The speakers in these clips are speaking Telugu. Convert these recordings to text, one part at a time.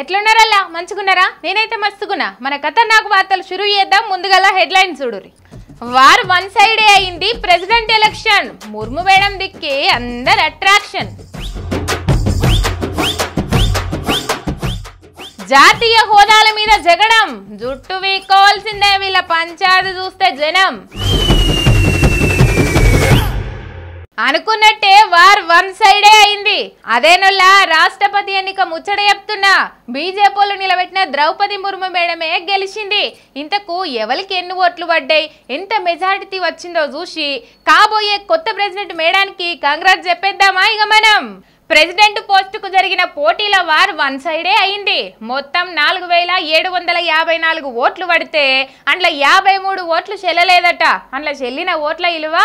ఎట్లున్నారల్లా మంచుకున్నారా నేనైతే మస్తుకున్నా మన కథ నాకు వార్తలు షురు చేద్దాం ముందుగల హెడ్లైన్ చూడురి వార్ వన్ సైడే అయింది ప్రెసిడెంట్ ఎలక్షన్ ముర్ము వేయడం దిక్కి అందరు అట్రాక్షన్ జాతీయ హోదాల మీద జగడం జుట్టు వీకోవాల్సిందే వీళ్ళ పంచాయతీ చూస్తే జనం అనుకున్నట్టే వార్ వన్ సైడే అయింది అదేనొల్లా రాష్ట్రపతి ఎన్నిక ముచ్చట చెప్తున్నా బీజేపీలు నిలబెట్టిన ద్రౌపది ముర్ము మేడమే గెలిచింది ఇంతకు ఎవరికి ఎన్ని ఓట్లు పడ్డాయి ఎంత మెజారిటీ వచ్చిందో చూసి కాబోయే కొత్త ప్రెసిడెంట్ మేడానికి కాంగ్రెస్ చెప్పేద్దామా ఇక మనం ప్రెసిడెంట్ పోస్టుకు జరిగిన పోటీల వార్ వన్ సైడే అయింది మొత్తం నాలుగు వేల ఏడు వందల యాభై నాలుగు ఓట్లు పడితే అందులో యాభై మూడు ఓట్లు చెల్లలేదట అందులో చెల్లిన ఓట్ల విలువ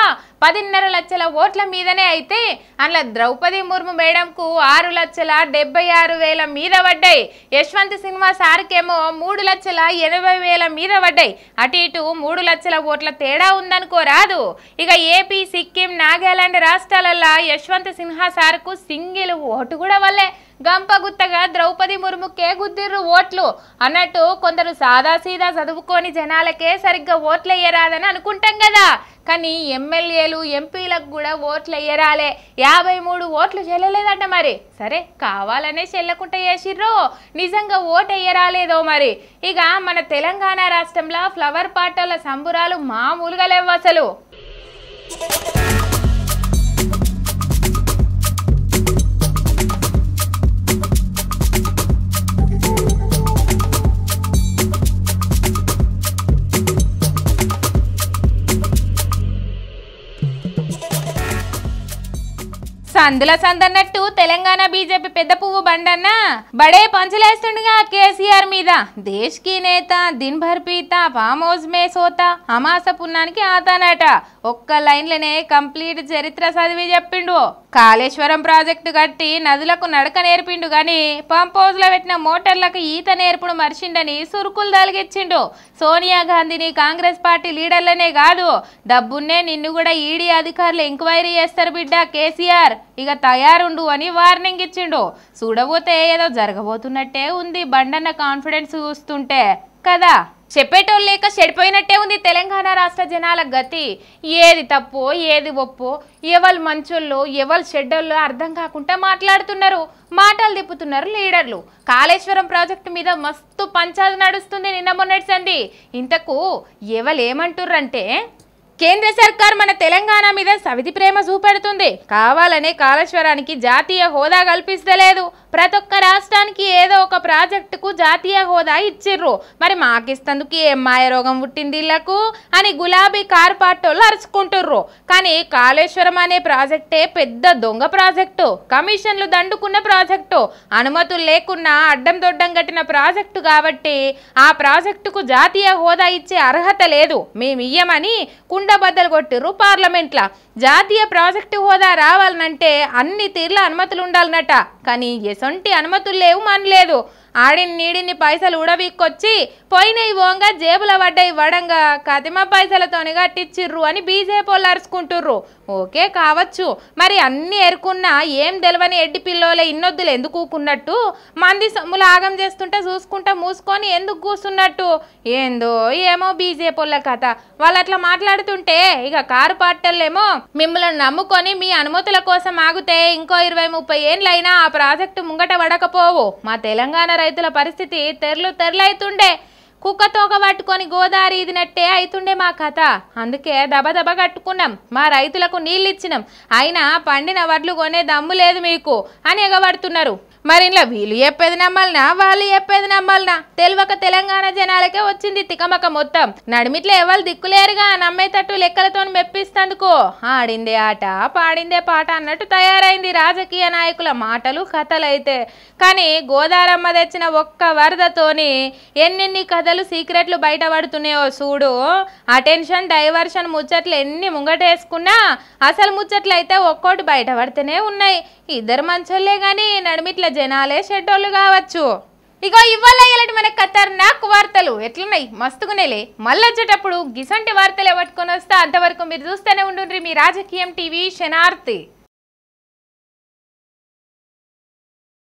పదిన్నర లక్షల ఓట్ల మీదనే అయితే అందులో ద్రౌపది ముర్ము మేడంకు ఆరు లక్షల డెబ్బై ఆరు వేల మీద పడ్డాయి యశ్వంత్ సినిమా సార్కేమో మూడు లక్షల ఎనభై వేల మీద పడ్డాయి అటు ఇటు మూడు లక్షల ఓట్ల తేడా ఉందనుకో రాదు ఇక ఏపీ సిక్కిం నాగాలాండ్ రాష్ట్రాలల్లో యశ్వంత్ సిన్హా సార్కు సింగిల్ ఓటు కూడా వల్లే గంప గుత్తగా ద్రౌపది ముర్ముకే గుద్దిర్రు ఓట్లు అన్నట్టు కొందరు సాదాసీదా చదువుకొని జనాలకే సరిగ్గా వేయరాదని అనుకుంటాం కదా కానీ ఎమ్మెల్యేలు ఎంపీలకు కూడా ఓట్లు వేయరాలే యాభై మూడు ఓట్లు చెల్లలేదంట మరి సరే కావాలనే చెల్లకుండా వేసిర్రో నిజంగా ఓటు వేయరాలేదో మరి ఇక మన తెలంగాణ రాష్ట్రంలో ఫ్లవర్ పాటల సంబురాలు మామూలుగా లేవు అసలు సందుల సందన్నట్టు తెలంగాణ బీజేపీ పెద్ద పువ్వు బండన్న బడే పంచలేస్తుండగా కేసీఆర్ మీద దేశ్ కి నేత దిన్ భర్ పీత పామోజ్ మే సోత అమాస పున్నానికి ఆతానట ఒక్క లనే కంప్లీట్ చరిత్ర చదివి చెప్పిండు కాళేశ్వరం ప్రాజెక్టు కట్టి నదులకు నడక నేర్పిండు గాని లో పెట్టిన మోటార్లకు ఈత నేర్పుడు మర్చిండని సురుకులు దాలిగిచ్చిండు సోనియా గాంధీని కాంగ్రెస్ పార్టీ లీడర్లనే కాదు డబ్బున్నే నిన్ను కూడా ఈడీ అధికారులు ఎంక్వైరీ చేస్తారు బిడ్డ కేసీఆర్ ఇక తయారుండు అని వార్నింగ్ ఇచ్చిండు చూడబోతే ఏదో జరగబోతున్నట్టే ఉంది బండన్న కాన్ఫిడెన్స్ చూస్తుంటే కదా చెప్పేటోళ్ళు లేక చెడిపోయినట్టే ఉంది తెలంగాణ రాష్ట్ర జనాల గతి ఏది తప్పో ఏది ఒప్పో ఎవరు మంచోళ్ళు ఎవరు చెడ్డోళ్ళు అర్థం కాకుండా మాట్లాడుతున్నారు మాటలు తిప్పుతున్నారు లీడర్లు కాళేశ్వరం ప్రాజెక్టు మీద మస్తు పంచాలు నడుస్తుంది నిన్న మొన్నటి సంది ఇంతకు ఎవరు కేంద్ర సర్కార్ మన తెలంగాణ మీద సవిధి ప్రేమ చూపెడుతుంది కావాలనే కాళేశ్వరానికి జాతీయ హోదా కల్పిస్తలేదు ప్రతి ఒక్క రాష్ట్రానికి ఏదో ఒక ప్రాజెక్టుకు జాతీయ హోదా ఇచ్చిర్రు మరి మాకిస్తందుకు ఏ మాయ రోగం పుట్టింది ఇళ్లకు అని గులాబీ కారు పాటోలు అరుచుకుంటుర్రు కానీ కాళేశ్వరం అనే ప్రాజెక్టే పెద్ద దొంగ ప్రాజెక్టు కమిషన్లు దండుకున్న ప్రాజెక్టు అనుమతులు లేకున్నా అడ్డం దొడ్డం కట్టిన ప్రాజెక్టు కాబట్టి ఆ ప్రాజెక్టుకు జాతీయ హోదా ఇచ్చే అర్హత లేదు మేము ఇయ్యమని కుండబద్దలు కొట్టిర్రు పార్లమెంట్లా జాతీయ ప్రాజెక్టు హోదా రావాలనంటే అన్ని తీర్ల అనుమతులు ఉండాలన్నట కానీ ఎస్ సొంటి అనుమతులు లేవు మనలేదు ఆడిని నీడిని పైసలు ఉడవీక్కొచ్చి పోయినవి ఓంగా జేబుల పడ్డాయి వడంగా కతిమ పైసలతోని కట్టిచ్చిర్రు అని బీజేపీ వాళ్ళు అరుచుకుంటుర్రు ఓకే కావచ్చు మరి అన్నీ ఎరుకున్నా ఏం తెలవని ఎడ్డి పిల్లోలే ఇన్నొద్దులు ఎందుకు కూకున్నట్టు మంది సమ్ములు ఆగం చేస్తుంటే చూసుకుంటా మూసుకొని ఎందుకు కూసున్నట్టు ఏందో ఏమో బీజేపీ కథ వాళ్ళు అట్లా మాట్లాడుతుంటే ఇక కారు పార్టర్లేమో మిమ్మల్ని నమ్ముకొని మీ అనుమతుల కోసం ఆగితే ఇంకో ఇరవై ముప్పై ఏండ్లైనా ఆ ప్రాజెక్టు ముంగట పడకపోవు మా తెలంగాణ రైతుల పరిస్థితి తెరలు తెరలైతుండే కుక్క తోక పట్టుకొని గోదావరి ఇదినట్టే అవుతుండే మా కథ అందుకే దబదబ కట్టుకున్నాం మా రైతులకు నీళ్ళు ఇచ్చినాం అయినా పండిన వడ్లు కొనే దమ్ము లేదు మీకు అని ఎగబడుతున్నారు మరి ఇలా వీళ్ళు చెప్పేది నమ్మాలనా వాళ్ళు చెప్పేది నమ్మాలనా తెలివక తెలంగాణ జనాలకే వచ్చింది తికమక మొత్తం నడిమిట్లో ఎవరు దిక్కులేరుగా నమ్మేటట్టు లెక్కలతో మెప్పిస్తందుకో ఆడిందే ఆట పాడిందే పాట అన్నట్టు తయారైంది రాజకీయ నాయకుల మాటలు కథలైతే కానీ గోదారమ్మ తెచ్చిన ఒక్క వరదతోని ఎన్నెన్ని కథలు పిల్లలు సీక్రెట్లు బయటపడుతున్నాయో చూడు అటెన్షన్ డైవర్షన్ ముచ్చట్లు ఎన్ని ముంగటేసుకున్నా అసలు ముచ్చట్లు అయితే ఒక్కోటి బయటపడితేనే ఉన్నాయి ఇద్దరు మంచోళ్ళే కానీ నడిమిట్ల జనాలే షెడ్డోళ్ళు కావచ్చు ఇగో ఇవాళ ఇలాంటి మన ఖతర్నాక్ వార్తలు ఎట్లున్నాయి మస్తుగునేలే మళ్ళొచ్చేటప్పుడు గిసంటి వార్తలే పట్టుకొని వస్తా అంతవరకు మీరు చూస్తూనే ఉండుండ్రి మీ రాజకీయం టీవీ శనార్థి